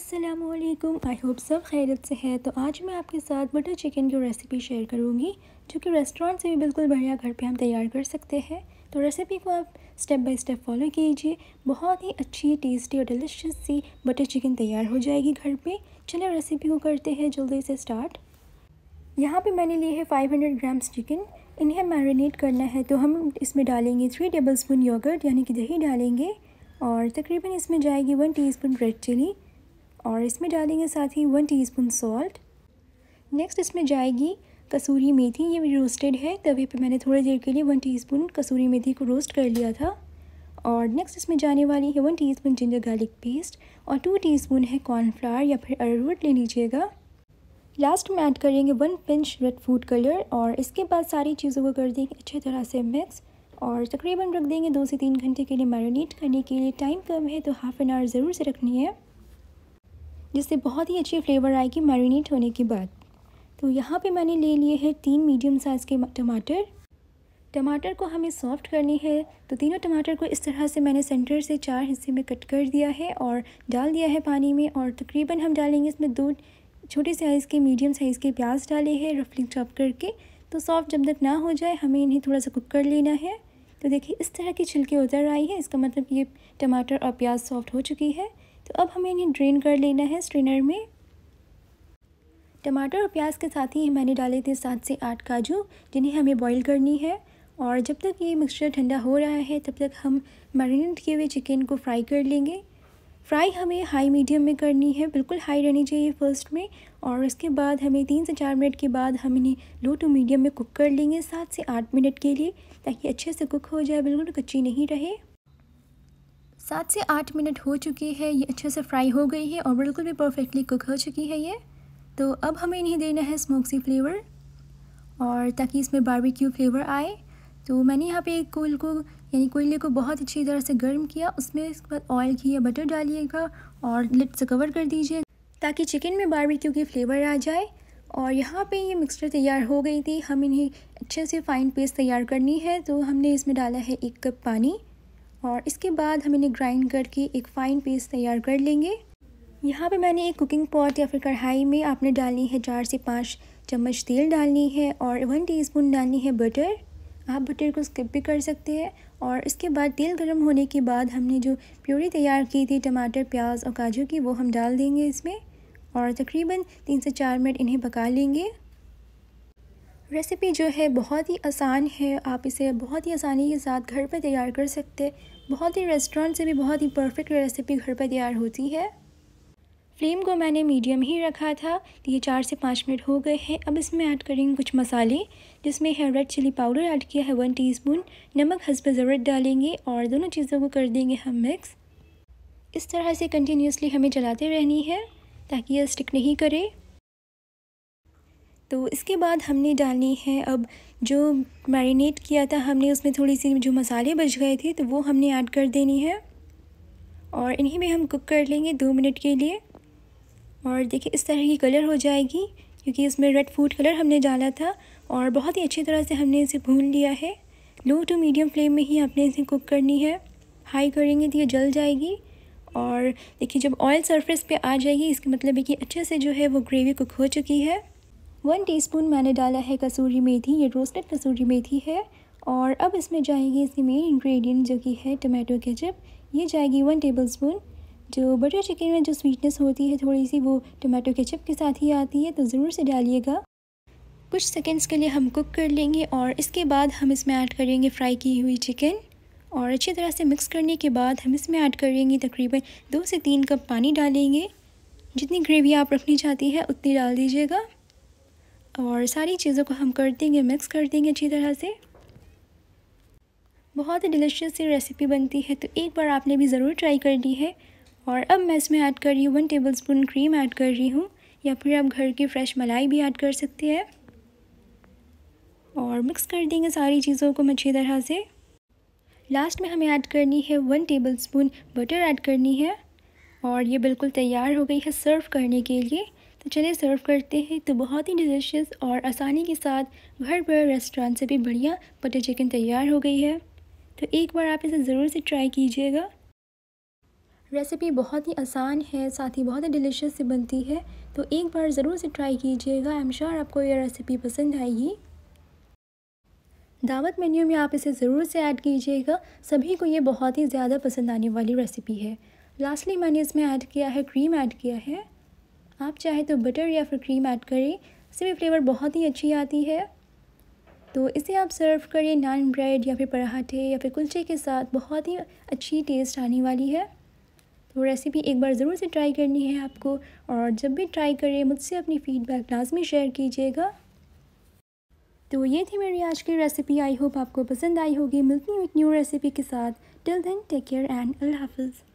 Aslam I hope सब खैरत से है तो आज मैं आपके साथ बटर चिकन की रेसिपी शेयर करूँगी जो कि रेस्टोरेंट से भी बिल्कुल बढ़िया घर पे हम तैयार कर सकते हैं तो रेसिपी को आप स्टेप बाय स्टेप फॉलो कीजिए बहुत ही अच्छी टेस्टी और डिलिशियस सी बटर चिकन तैयार हो जाएगी घर पे चलिए रेसिपी को करते हैं जल्दी से स्टार्ट यहाँ पर मैंने लिए है फाइव ग्राम्स चिकन इन्हें मैरिनेट करना है तो हम इसमें डालेंगे थ्री टेबल स्पून यानी कि दही डालेंगे और तकरीबन इसमें जाएगी वन टी रेड चिली और इसमें डालेंगे साथ ही वन टीस्पून सॉल्ट नेक्स्ट इसमें जाएगी कसूरी मेथी ये रोस्टेड है तवे पे मैंने थोड़ी देर के लिए वन टीस्पून कसूरी मेथी को रोस्ट कर लिया था और नेक्स्ट इसमें जाने वाली है one teaspoon ginger garlic paste और टू टीस्पून है कॉर्नफ्लावर या फिर अरारोट ले लीजिएगा लास्ट में ऐड करेंगे one pinch red food colour और इसके बाद सारी चीज़ों को कर देंगे अच्छी तरह से मिक्स और तकरीबन रख देंगे दो से तीन घंटे के लिए मैरिनेट करने के लिए टाइम कम है तो हाफ़ एन आवर ज़रूर से रखनी है जिससे बहुत ही अच्छी फ्लेवर आएगी मैरिनेट होने के बाद तो यहाँ पे मैंने ले लिए हैं तीन मीडियम साइज़ के टमाटर टमाटर को हमें सॉफ्ट करनी है तो तीनों टमाटर को इस तरह से मैंने सेंटर से चार हिस्से में कट कर दिया है और डाल दिया है पानी में और तकरीबन हम डालेंगे इसमें दो छोटे साइज़ के मीडियम साइज़ के प्याज डाले हैं रफली चॉप करके तो सॉफ्ट जब तक ना हो जाए हमें इन्हें थोड़ा सा कुक कर लेना है तो देखिए इस तरह की छिलके उतर आई है इसका मतलब ये टमाटर और प्याज सॉफ्ट हो चुकी है तो अब हमें इन्हें ड्रेन कर लेना है स्ट्रेनर में टमाटर और प्याज के साथ ही मैंने डाले थे सात से आठ काजू जिन्हें हमें बॉईल करनी है और जब तक ये मिक्सचर ठंडा हो रहा है तब तक हम मैरिनेट किए हुए चिकन को फ्राई कर लेंगे फ्राई हमें हाई मीडियम में करनी है बिल्कुल हाई रहनी चाहिए फर्स्ट में और उसके बाद हमें तीन से चार मिनट के बाद हम इन्हें लो टू मीडियम में कुक कर लेंगे सात से आठ मिनट के लिए ताकि अच्छे से कुक हो जाए बिल्कुल कच्ची नहीं रहे सात से आठ मिनट हो चुके है ये अच्छे से फ्राई हो गई है और बिल्कुल भी परफेक्टली कुक हो चुकी है ये तो अब हमें इन्हें देना है स्मोक्सी फ्लेवर और ताकि इसमें बारबेक्यू फ्लेवर आए तो मैंने यहाँ पे एक कोयल को यानी कोयले को बहुत अच्छी तरह से गर्म किया उसमें इसके बाद ऑयल घी या बटर डालिएगा और लिट से कवर कर दीजिए ताकि चिकन में बारबेक्यू की फ्लेवर आ जाए और यहाँ पे ये मिक्सचर तैयार हो गई थी हम इन्हें अच्छे से फ़ाइन पेस्ट तैयार करनी है तो हमने इसमें डाला है एक कप पानी और इसके बाद हम इन्हें ग्राइंड करके एक फ़ाइन पेस्ट तैयार कर लेंगे यहाँ पे मैंने एक कुकिंग पॉट या फिर कढ़ाई में आपने डालनी है चार से पाँच चम्मच तेल डालनी है और वन टीस्पून डालनी है बटर आप बटर को स्किप भी कर सकते हैं और इसके बाद तेल गर्म होने के बाद हमने जो प्योरी तैयार की थी टमाटर प्याज और काजू की वो हम डाल देंगे इसमें और तकरीबन तीन से चार मिनट इन्हें पका लेंगे रेसिपी जो है बहुत ही आसान है आप इसे बहुत ही आसानी के साथ घर पर तैयार कर सकते बहुत ही रेस्टोरेंट से भी बहुत ही परफेक्ट रेसिपी घर पर तैयार होती है फ्लेम को मैंने मीडियम ही रखा था ये चार से पाँच मिनट हो गए हैं अब इसमें ऐड करेंगे कुछ मसाले जिसमें है रेड चिली पाउडर ऐड किया है वन टीस्पून नमक हंस पर ज़रूरत डालेंगे और दोनों चीज़ों को कर देंगे हम मिक्स इस तरह से कंटिन्यूसली हमें चलाते रहनी है ताकि यह स्टिक नहीं करे तो इसके बाद हमने डालनी है अब जो मैरिनेट किया था हमने उसमें थोड़ी सी जो मसाले बच गए थे तो वो हमने ऐड कर देनी है और इन्हीं में हम कुक कर लेंगे दो मिनट के लिए और देखिए इस तरह की कलर हो जाएगी क्योंकि इसमें रेड फूड कलर हमने डाला था और बहुत ही अच्छी तरह से हमने इसे भून लिया है लो टू मीडियम फ्लेम में ही आपने इसे कुक करनी है हाई करेंगे तो ये जल जाएगी और देखिए जब ऑयल सरफेस पे आ जाएगी इसका मतलब है कि अच्छे से जो है वो ग्रेवी कुक हो चुकी है वन टीस्पून मैंने डाला है कसूरी मेथी ये रोस्टेड कसूरी मेथी है और अब इसमें जाएगी इसकी मेन इंग्रेडिएंट जो कि है टमाटो केचप ये जाएगी वन टेबलस्पून जो बटर चिकन में जो स्वीटनेस होती है थोड़ी सी वो टमाटो केचप के साथ ही आती है तो ज़रूर से डालिएगा कुछ सेकेंड्स के लिए हम कुक कर लेंगे और इसके बाद हम इसमें ऐड करेंगे फ्राई की हुई चिकन और अच्छी तरह से मिक्स करने के बाद हम इसमें ऐड करेंगे तकरीबन दो से तीन कप पानी डालेंगे जितनी ग्रेवी आप रखनी चाहती है उतनी डाल दीजिएगा और सारी चीज़ों को हम कर देंगे मिक्स कर देंगे अच्छी तरह से बहुत ही डिलीशियस सी रेसिपी बनती है तो एक बार आपने भी ज़रूर ट्राई कर ली है और अब मैं इसमें ऐड कर रही हूँ one tablespoon cream add कर रही हूँ या फिर आप घर की फ्रेश मलाई भी ऐड कर सकते हैं और मिक्स कर देंगे सारी चीज़ों को अच्छी तरह से लास्ट में हमें ऐड करनी है one tablespoon butter add करनी है और ये बिल्कुल तैयार हो गई है सर्व करने के लिए तो चलिए सर्व करते हैं तो बहुत ही डिलीशियस और आसानी के साथ घर पर रेस्टोरेंट से भी बढ़िया बटर चिकन तैयार हो गई है तो एक बार आप इसे ज़रूर से ट्राई कीजिएगा रेसिपी बहुत ही आसान है साथ ही बहुत ही डिलीशियस से बनती है तो एक बार ज़रूर से ट्राई कीजिएगा आई एम श्योर आपको यह रेसिपी पसंद आएगी दावत मेन्यू में आप इसे ज़रूर से ऐड कीजिएगा सभी को ये बहुत ही ज़्यादा पसंद आने वाली रेसिपी है लास्टली मैंने इसमें ऐड किया है क्रीम ऐड किया है आप चाहे तो बटर या फिर क्रीम ऐड करें इससे भी फ्लेवर बहुत ही अच्छी आती है तो इसे आप सर्व करें नान ब्रेड या फिर पराठे या फिर कुलचे के साथ बहुत ही अच्छी टेस्ट आने वाली है तो रेसिपी एक बार ज़रूर से ट्राई करनी है आपको और जब भी ट्राई करें मुझसे अपनी फ़ीडबैक लाजमी शेयर कीजिएगा तो ये थी मेरी आज की रेसिपी आई होप आपको पसंद आई होगी मिलती हूँ एक न्यू रेसिपी के साथ till then take care and अल्लाह हाफिज़